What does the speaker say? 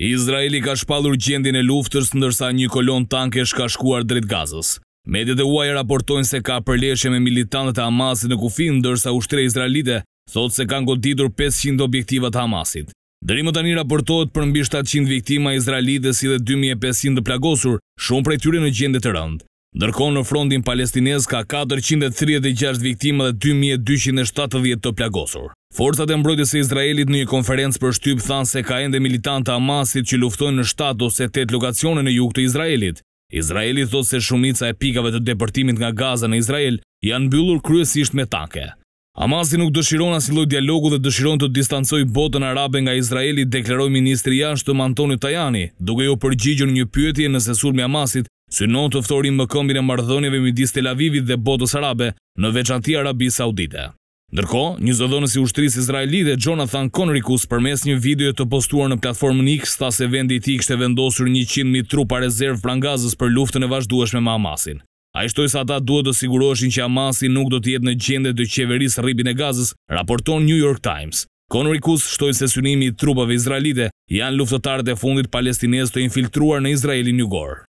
Izraeli ka shpalur gjendin e luftës ndërsa një kolon tankesh ka shkuar drejt gazës. Medi e uaj raportojnë se ka përleshe me militantët e Hamasit në kufin ndërsa ushtre Izraelite thot se kanë goditur 500 objektivat Hamasit. Dërimë të një raportohet për mbi 700 viktima Izraelite si dhe 2500 të plagosur, shumë prej tyre në gjendit të rëndë. Ndërkohë në frontin palestinez ka 436 viktima dhe 2270 të plagosur. Forësat e mbrojtës e Izraelit në një konferencë për shtypë thanë se ka ende militanta Hamasit që luftojnë në 7 ose 8 lokacione në jukë të Izraelit. Izraelit thotë se shumica e pikave të depërtimit nga Gaza në Izrael janë byllur kryesisht me tanke. Hamasi nuk dëshiron asiloj dialogu dhe dëshiron të distancoj botën arabe nga Izraelit, dekleroj Ministri Jashtë të Mantoni Tajani, duke jo përgjigjën një pyetje në sesur me Hamasit, synon të ftorin më kombin e mardhënjeve midis Tel Avivit dhe botës arabe në veçanti Arabi Saudite. Ndërko, një zëdhënës i ushtris Izraelite, Jonathan Conricus, përmes një video të postuar në platformën X, tha se vendi ti kështë e vendosur 100.000 trupa rezervë prangazës për luftën e vazhdueshme me Hamasin. A i shtoj sa ta duhet të siguroshin që Hamasi nuk do të jetë në gjende të qeveris rribin e gazës, raporton New York Times. Conricus shtoj se synimi i trupave Izraelite janë luftëtarët e fundit palestines të infiltruar në Izraelin njëgorë.